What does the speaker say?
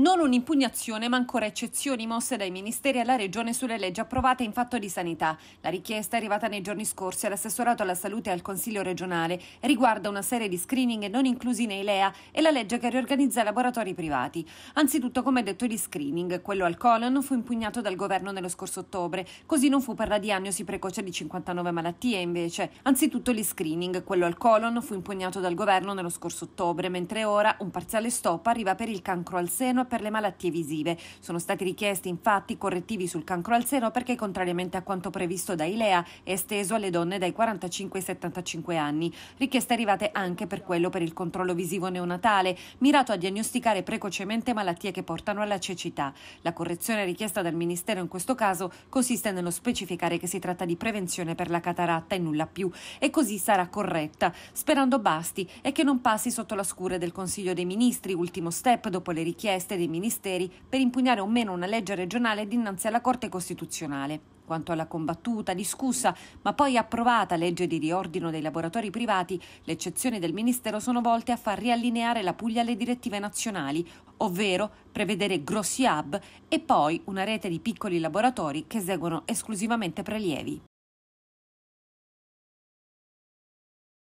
Non un'impugnazione, ma ancora eccezioni mosse dai ministeri alla Regione sulle leggi approvate in fatto di sanità. La richiesta, arrivata nei giorni scorsi all'assessorato alla salute e al Consiglio regionale, riguarda una serie di screening non inclusi nei LEA e la legge che riorganizza i laboratori privati. Anzitutto, come detto, gli screening. Quello al colon fu impugnato dal governo nello scorso ottobre, così non fu per la diagnosi precoce di 59 malattie, invece. Anzitutto gli screening. Quello al colon fu impugnato dal governo nello scorso ottobre, mentre ora un parziale stop arriva per il cancro al seno per le malattie visive. Sono stati richiesti infatti correttivi sul cancro al seno perché contrariamente a quanto previsto da Ilea è esteso alle donne dai 45 ai 75 anni. Richieste arrivate anche per quello per il controllo visivo neonatale, mirato a diagnosticare precocemente malattie che portano alla cecità. La correzione richiesta dal Ministero in questo caso consiste nello specificare che si tratta di prevenzione per la cataratta e nulla più e così sarà corretta, sperando basti e che non passi sotto la scure del Consiglio dei Ministri, ultimo step dopo le richieste dei ministeri per impugnare o meno una legge regionale dinanzi alla Corte Costituzionale. Quanto alla combattuta, discussa, ma poi approvata legge di riordino dei laboratori privati, le eccezioni del Ministero sono volte a far riallineare la Puglia alle direttive nazionali, ovvero prevedere grossi hub e poi una rete di piccoli laboratori che eseguono esclusivamente prelievi.